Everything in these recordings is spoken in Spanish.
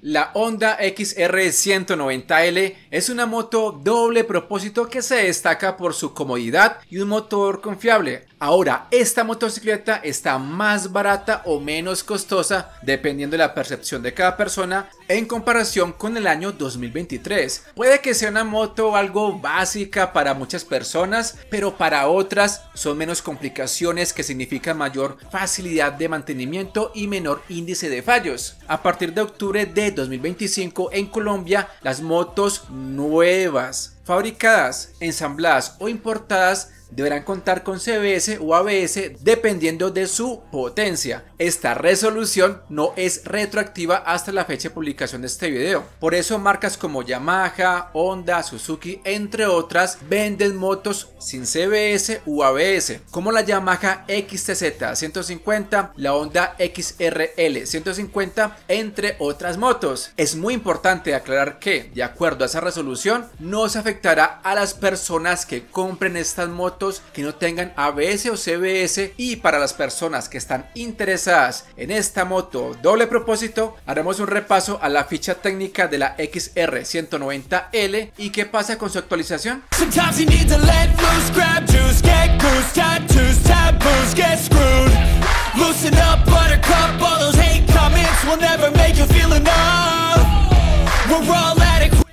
La Honda XR190L es una moto doble propósito que se destaca por su comodidad y un motor confiable, Ahora, esta motocicleta está más barata o menos costosa dependiendo de la percepción de cada persona en comparación con el año 2023. Puede que sea una moto algo básica para muchas personas, pero para otras son menos complicaciones que significan mayor facilidad de mantenimiento y menor índice de fallos. A partir de octubre de 2025 en Colombia, las motos nuevas fabricadas, ensambladas o importadas deberán contar con CBS o ABS dependiendo de su potencia. Esta resolución no es retroactiva hasta la fecha de publicación de este video. Por eso marcas como Yamaha, Honda, Suzuki, entre otras, venden motos sin CBS u ABS, como la Yamaha XTZ 150, la Honda XRL 150, entre otras motos. Es muy importante aclarar que, de acuerdo a esa resolución, no se afectará a las personas que compren estas motos que no tengan ABS o CBS y para las personas que están interesadas en esta moto doble propósito haremos un repaso a la ficha técnica de la XR190L y qué pasa con su actualización.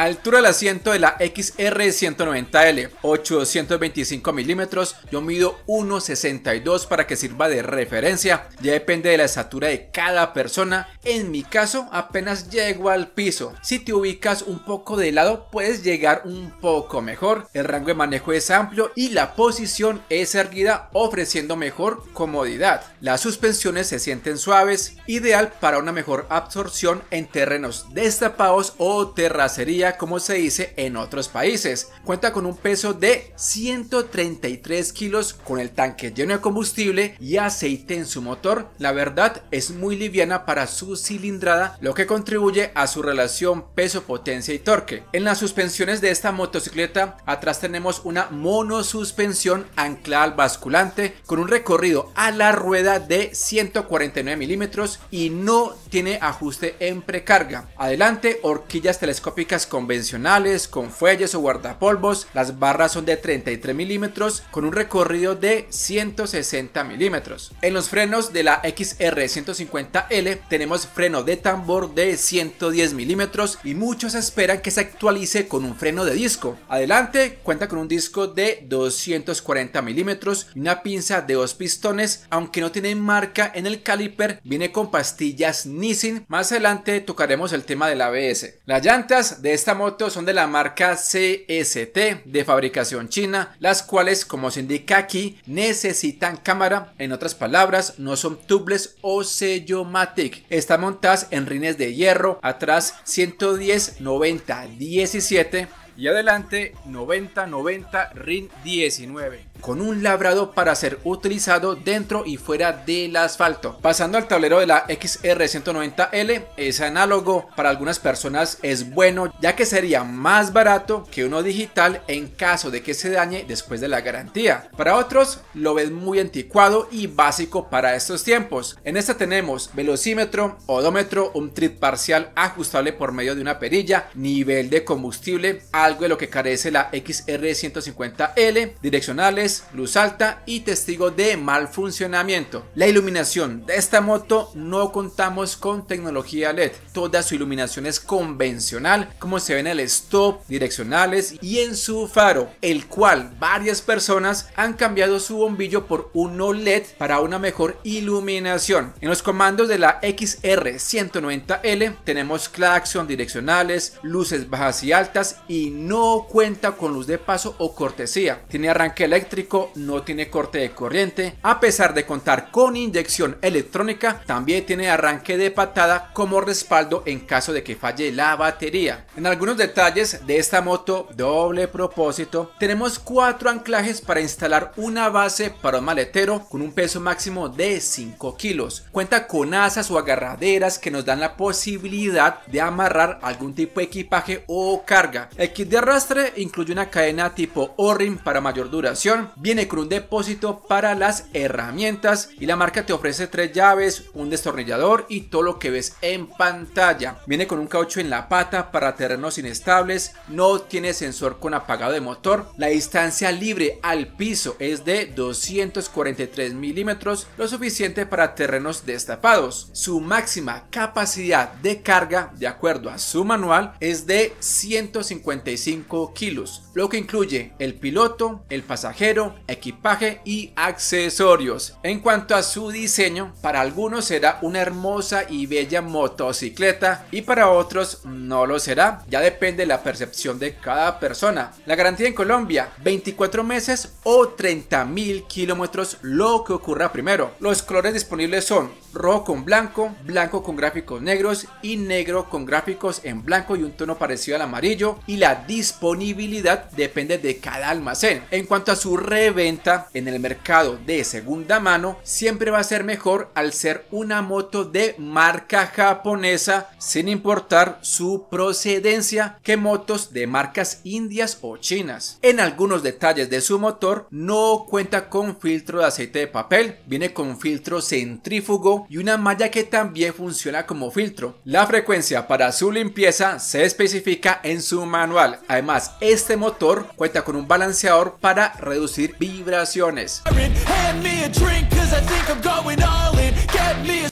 Altura del asiento de la XR190L, 825 milímetros, yo mido 1,62 para que sirva de referencia, ya depende de la estatura de cada persona, en mi caso apenas llego al piso, si te ubicas un poco de lado puedes llegar un poco mejor, el rango de manejo es amplio y la posición es erguida ofreciendo mejor comodidad, las suspensiones se sienten suaves, ideal para una mejor absorción en terrenos destapados o terracería como se dice en otros países. Cuenta con un peso de 133 kilos con el tanque lleno de combustible y aceite en su motor. La verdad es muy liviana para su cilindrada lo que contribuye a su relación peso, potencia y torque. En las suspensiones de esta motocicleta atrás tenemos una monosuspensión anclada basculante con un recorrido a la rueda de 149 milímetros y no tiene ajuste en precarga. Adelante horquillas telescópicas con convencionales, con fuelles o guardapolvos, las barras son de 33 milímetros con un recorrido de 160 milímetros. En los frenos de la XR150L tenemos freno de tambor de 110 milímetros y muchos esperan que se actualice con un freno de disco. Adelante cuenta con un disco de 240 milímetros y una pinza de dos pistones, aunque no tiene marca en el caliper, viene con pastillas Nissin. Más adelante tocaremos el tema del ABS. Las llantas de esta moto son de la marca CST de fabricación china, las cuales como se indica aquí necesitan cámara, en otras palabras no son tubles o sello Matic, están montadas en rines de hierro, atrás 110, 90, 17 y adelante 90, 90, RIN 19 con un labrado para ser utilizado dentro y fuera del asfalto. Pasando al tablero de la XR190L, es análogo, para algunas personas es bueno ya que sería más barato que uno digital en caso de que se dañe después de la garantía. Para otros lo ven muy anticuado y básico para estos tiempos. En esta tenemos velocímetro, odómetro, un trip parcial ajustable por medio de una perilla, nivel de combustible, algo de lo que carece la XR150L, direccionales, luz alta y testigo de mal funcionamiento. La iluminación de esta moto no contamos con tecnología LED, toda su iluminación es convencional como se ve en el stop, direccionales y en su faro, el cual varias personas han cambiado su bombillo por uno LED para una mejor iluminación. En los comandos de la XR190L tenemos claxon direccionales, luces bajas y altas y no cuenta con luz de paso o cortesía. Tiene arranque eléctrico no tiene corte de corriente, a pesar de contar con inyección electrónica, también tiene arranque de patada como respaldo en caso de que falle la batería. En algunos detalles de esta moto doble propósito, tenemos cuatro anclajes para instalar una base para un maletero con un peso máximo de 5 kilos. Cuenta con asas o agarraderas que nos dan la posibilidad de amarrar algún tipo de equipaje o carga. El kit de arrastre incluye una cadena tipo O-ring para mayor duración, viene con un depósito para las herramientas y la marca te ofrece tres llaves, un destornillador y todo lo que ves en pantalla. Viene con un caucho en la pata para terrenos inestables, no tiene sensor con apagado de motor, la distancia libre al piso es de 243 milímetros, lo suficiente para terrenos destapados. Su máxima capacidad de carga, de acuerdo a su manual, es de 155 kilos, lo que incluye el piloto, el pasajero, equipaje y accesorios. En cuanto a su diseño, para algunos será una hermosa y bella motocicleta y para otros no lo será, ya depende la percepción de cada persona. La garantía en Colombia, 24 meses o 30 mil kilómetros, lo que ocurra primero. Los colores disponibles son rojo con blanco, blanco con gráficos negros y negro con gráficos en blanco y un tono parecido al amarillo y la disponibilidad depende de cada almacén. En cuanto a su reventa en el mercado de segunda mano, siempre va a ser mejor al ser una moto de marca japonesa sin importar su procedencia que motos de marcas indias o chinas. En algunos detalles de su motor no cuenta con filtro de aceite de papel, viene con filtro centrífugo y una malla que también funciona como filtro. La frecuencia para su limpieza se especifica en su manual. Además, este motor cuenta con un balanceador para reducir vibraciones.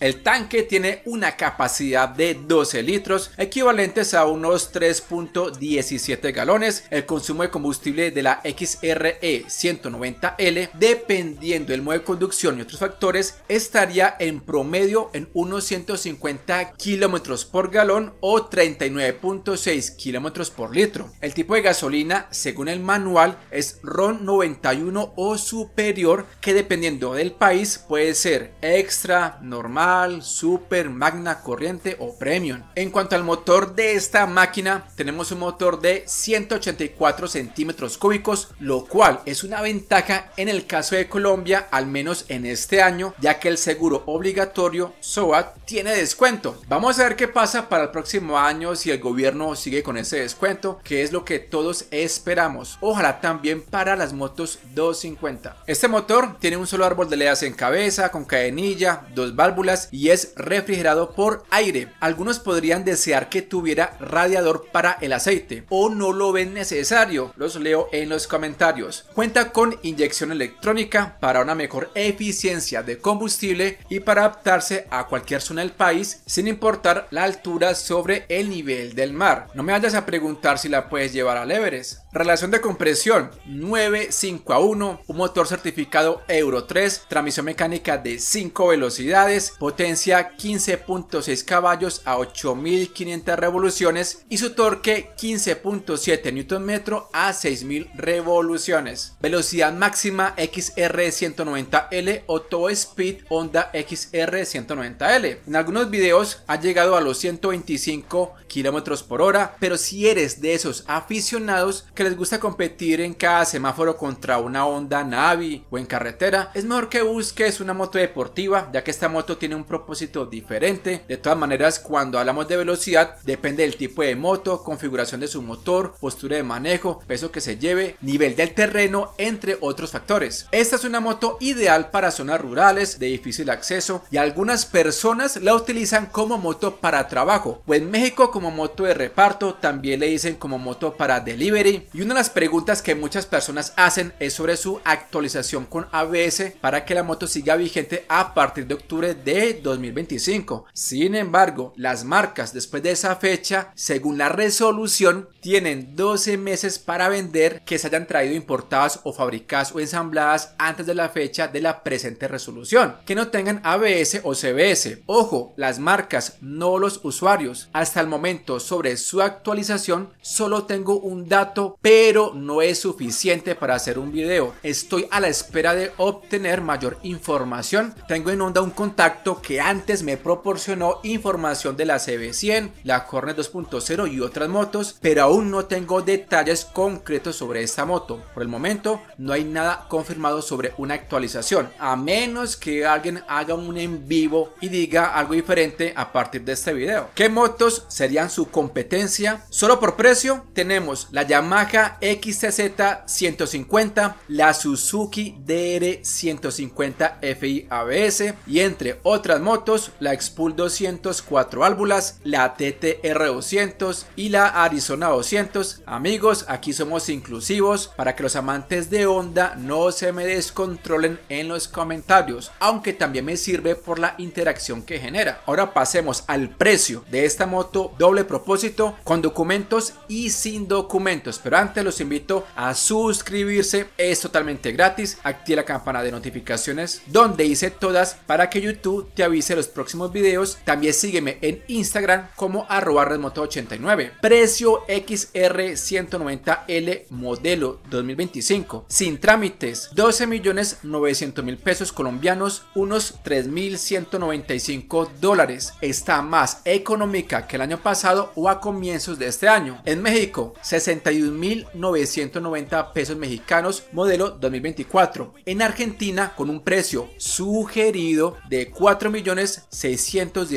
El tanque tiene una capacidad de 12 litros, equivalentes a unos 3.17 galones. El consumo de combustible de la XRE 190L, dependiendo del modo de conducción y otros factores, estaría en promedio en unos 150 kilómetros por galón o 39.6 kilómetros por litro. El tipo de gasolina, según el manual, es RON 91 o superior, que dependiendo del país puede ser extra, normal, super, magna, corriente o premium. En cuanto al motor de esta máquina, tenemos un motor de 184 centímetros cúbicos, lo cual es una ventaja en el caso de Colombia, al menos en este año, ya que el seguro obligatorio SOAT tiene descuento. Vamos a ver qué pasa para el próximo año si el gobierno sigue con ese descuento, que es lo que todos esperamos. Ojalá también para las motos 250. Este motor tiene un solo árbol de leas en cabeza, con cadenilla, dos válvulas y es refrigerado por aire. Algunos podrían desear que tuviera radiador para el aceite o no lo ven necesario, los leo en los comentarios. Cuenta con inyección electrónica para una mejor eficiencia de combustible y para adaptarse a cualquier zona del país sin importar la altura sobre el nivel del mar. No me vayas a preguntar si la puedes llevar a Everest. Relación de compresión 9.5 a 1, un motor certificado Euro 3, transmisión mecánica de 5 velocidades, potencia 15.6 caballos a 8.500 revoluciones y su torque 15.7 Nm a 6.000 revoluciones. Velocidad máxima XR190L o Speed Honda XR190L. En algunos videos ha llegado a los 125 km por hora, pero si eres de esos aficionados que les gusta competir en cada semáforo contra una Honda Navi o en carretera, es mejor que busques una moto deportiva ya que estamos moto tiene un propósito diferente. De todas maneras, cuando hablamos de velocidad, depende del tipo de moto, configuración de su motor, postura de manejo, peso que se lleve, nivel del terreno, entre otros factores. Esta es una moto ideal para zonas rurales de difícil acceso y algunas personas la utilizan como moto para trabajo o en México como moto de reparto, también le dicen como moto para delivery. Y una de las preguntas que muchas personas hacen es sobre su actualización con ABS para que la moto siga vigente a partir de octubre de 2025. Sin embargo, las marcas después de esa fecha, según la resolución, tienen 12 meses para vender que se hayan traído importadas o fabricadas o ensambladas antes de la fecha de la presente resolución, que no tengan ABS o CBS. Ojo, las marcas, no los usuarios. Hasta el momento sobre su actualización solo tengo un dato, pero no es suficiente para hacer un video. Estoy a la espera de obtener mayor información. Tengo en onda un contenido que antes me proporcionó información de la CB100, la Hornet 2.0 y otras motos, pero aún no tengo detalles concretos sobre esta moto. Por el momento no hay nada confirmado sobre una actualización, a menos que alguien haga un en vivo y diga algo diferente a partir de este video. ¿Qué motos serían su competencia? Solo por precio tenemos la Yamaha XTZ 150, la Suzuki DR 150 FI ABS y entre otras motos, la Expul 204 válvulas, la TTR 200 y la Arizona 200. Amigos, aquí somos inclusivos para que los amantes de Honda no se me descontrolen en los comentarios, aunque también me sirve por la interacción que genera. Ahora pasemos al precio de esta moto doble propósito con documentos y sin documentos, pero antes los invito a suscribirse, es totalmente gratis, active la campana de notificaciones donde hice todas para que yo Tú te avise los próximos videos. También sígueme en Instagram como arroba remoto 89 Precio XR190L modelo 2025. Sin trámites, 12 millones 900 mil pesos colombianos, unos 3.195 dólares. Está más económica que el año pasado o a comienzos de este año. En México, 61.990 pesos mexicanos modelo 2024. En Argentina, con un precio sugerido de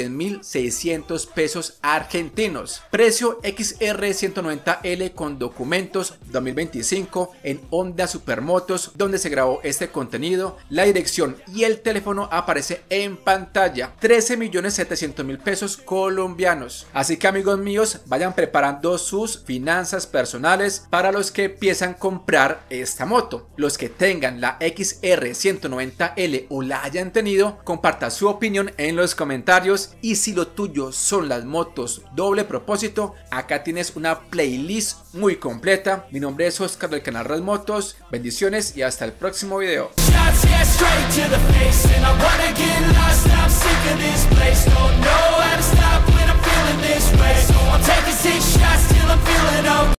mil 4.610.600 pesos argentinos. Precio XR190L con documentos 2025 en Honda Supermotos donde se grabó este contenido. La dirección y el teléfono aparece en pantalla. 13.700.000 pesos colombianos. Así que amigos míos, vayan preparando sus finanzas personales para los que a comprar esta moto. Los que tengan la XR190L o la hayan tenido, con comparta su opinión en los comentarios y si lo tuyo son las motos doble propósito, acá tienes una playlist muy completa. Mi nombre es Oscar del canal Real Motos, bendiciones y hasta el próximo video.